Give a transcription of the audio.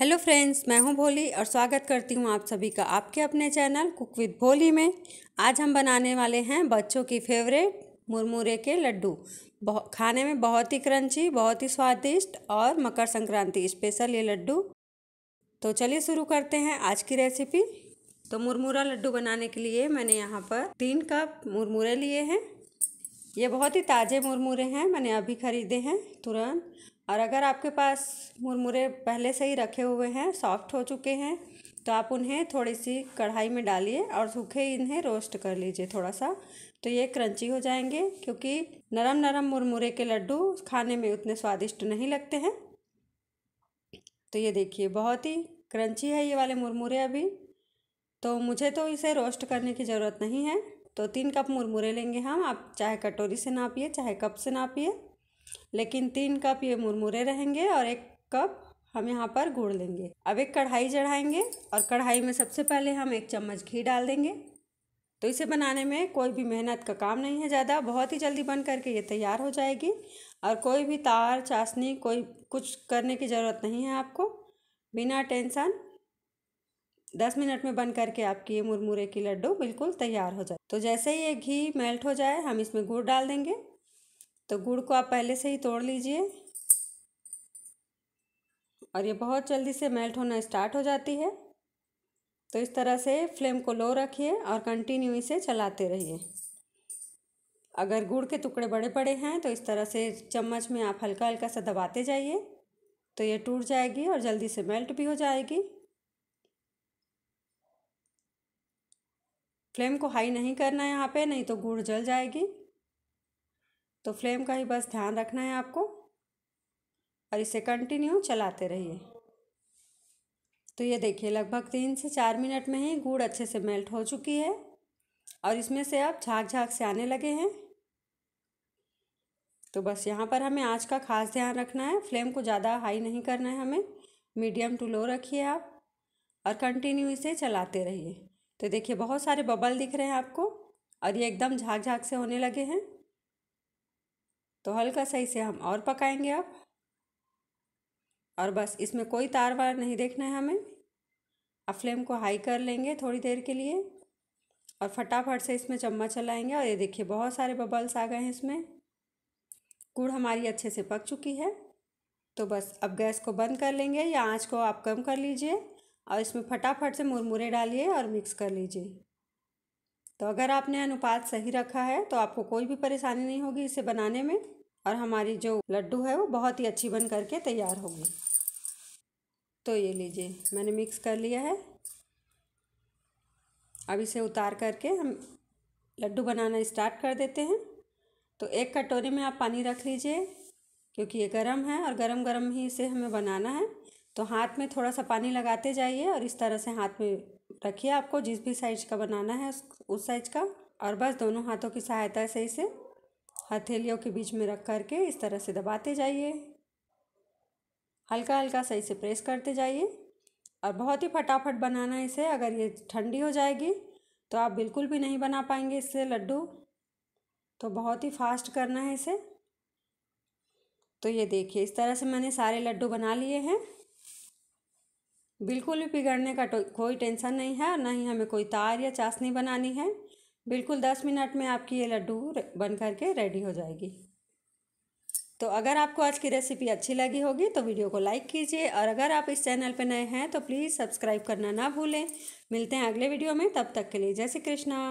hello friends मैं हूं भोली और स्वागत करती हूं आप सभी का आपके अपने चैनल कुक विद भोली में आज हम बनाने वाले हैं बच्चों की फेवरेट मुरमुरे के लड्डू खाने में बहुत ही क्रंची बहुत ही स्वादिष्ट और मकर संक्रांति स्पेशल ये लड्डू तो चलिए शुरू करते हैं आज की रेसिपी तो मुरमुरा लड्डू बनाने के लिए मैंने यहाँ पर तीन कप मुरमुरे लिए हैं ये बहुत ही ताज़े मुरमुरे हैं मैंने अभी ख़रीदे हैं तुरंत और अगर आपके पास मुरमुरे पहले से ही रखे हुए हैं सॉफ्ट हो चुके हैं तो आप उन्हें थोड़ी सी कढ़ाई में डालिए और सूखे इन्हें रोस्ट कर लीजिए थोड़ा सा तो ये क्रंची हो जाएंगे क्योंकि नरम नरम मुरमुरे के लड्डू खाने में उतने स्वादिष्ट नहीं लगते हैं तो ये देखिए बहुत ही क्रंची है ये वाले मुरमुरे अभी तो मुझे तो इसे रोस्ट करने की ज़रूरत नहीं है तो तीन कप मुरमुरे लेंगे हम आप चाहे कटोरी से नापिए चाहे कप से नापिए लेकिन तीन कप ये मुरमुरे रहेंगे और एक कप हम यहाँ पर गुड़ लेंगे अब एक कढ़ाई चढ़ाएंगे और कढ़ाई में सबसे पहले हम एक चम्मच घी डाल देंगे तो इसे बनाने में कोई भी मेहनत का काम नहीं है ज़्यादा बहुत ही जल्दी बन करके ये तैयार हो जाएगी और कोई भी तार चाशनी कोई कुछ करने की ज़रूरत नहीं है आपको बिना टेंशन दस मिनट में बन करके आपकी ये मुरमुरे की लड्डू बिल्कुल तैयार हो जाए तो जैसे ही ये घी मेल्ट हो जाए हम इसमें गुड़ डाल देंगे तो गुड़ को आप पहले से ही तोड़ लीजिए और ये बहुत जल्दी से मेल्ट होना स्टार्ट हो जाती है तो इस तरह से फ्लेम को लो रखिए और कंटिन्यू इसे चलाते रहिए अगर गुड़ के टुकड़े बड़े बड़े हैं तो इस तरह से चम्मच में आप हल्का हल्का सा दबाते जाइए तो ये टूट जाएगी और जल्दी से मेल्ट भी हो जाएगी फ्लेम को हाई नहीं करना है यहाँ पे नहीं तो गुड़ जल जाएगी तो फ्लेम का ही बस ध्यान रखना है आपको और इसे कंटिन्यू चलाते रहिए तो ये देखिए लगभग तीन से चार मिनट में ही गुड़ अच्छे से मेल्ट हो चुकी है और इसमें से अब झाग झाग से आने लगे हैं तो बस यहाँ पर हमें आज का खास ध्यान रखना है फ्लेम को ज़्यादा हाई नहीं करना है हमें मीडियम टू लो रखिए आप और कंटिन्यू इसे चलाते रहिए तो देखिए बहुत सारे बबल दिख रहे हैं आपको और ये एकदम झाग झाग से होने लगे हैं तो हल्का सा इसे हम और पकाएंगे अब और बस इसमें कोई तार वार नहीं देखना है हमें अब फ्लेम को हाई कर लेंगे थोड़ी देर के लिए और फटाफट से इसमें चम्मच चलाएंगे और ये देखिए बहुत सारे बबल्स आ गए हैं इसमें गुड़ हमारी अच्छे से पक चुकी है तो बस अब गैस को बंद कर लेंगे या आँच को आप कम कर लीजिए और इसमें फटाफट से मुरमुरे डालिए और मिक्स कर लीजिए तो अगर आपने अनुपात सही रखा है तो आपको कोई भी परेशानी नहीं होगी इसे बनाने में और हमारी जो लड्डू है वो बहुत ही अच्छी बन करके तैयार होगी तो ये लीजिए मैंने मिक्स कर लिया है अब इसे उतार करके हम लड्डू बनाना स्टार्ट कर देते हैं तो एक कटोरी में आप पानी रख लीजिए क्योंकि ये गरम है और गरम गरम ही इसे हमें बनाना है तो हाथ में थोड़ा सा पानी लगाते जाइए और इस तरह से हाथ में रखिए आपको जिस भी साइज का बनाना है उस, साइज का और बस दोनों हाथों की सहायता से इसे हथेलियों के बीच में रख कर के इस तरह से दबाते जाइए हल्का हल्का सही से प्रेस करते जाइए और बहुत ही फटाफट बनाना है इसे अगर ये ठंडी हो जाएगी तो आप बिल्कुल भी नहीं बना पाएंगे इससे लड्डू तो बहुत ही फास्ट करना है इसे तो ये देखिए इस तरह से मैंने सारे लड्डू बना लिए हैं बिल्कुल भी बिगड़ने का तो कोई टेंशन नहीं है और ना ही हमें कोई तार या चाशनी बनानी है बिल्कुल दस मिनट में आपकी ये लड्डू बन करके रेडी हो जाएगी तो अगर आपको आज की रेसिपी अच्छी लगी होगी तो वीडियो को लाइक कीजिए और अगर आप इस चैनल पर नए हैं तो प्लीज़ सब्सक्राइब करना ना भूलें मिलते हैं अगले वीडियो में तब तक के लिए जय श्री कृष्णा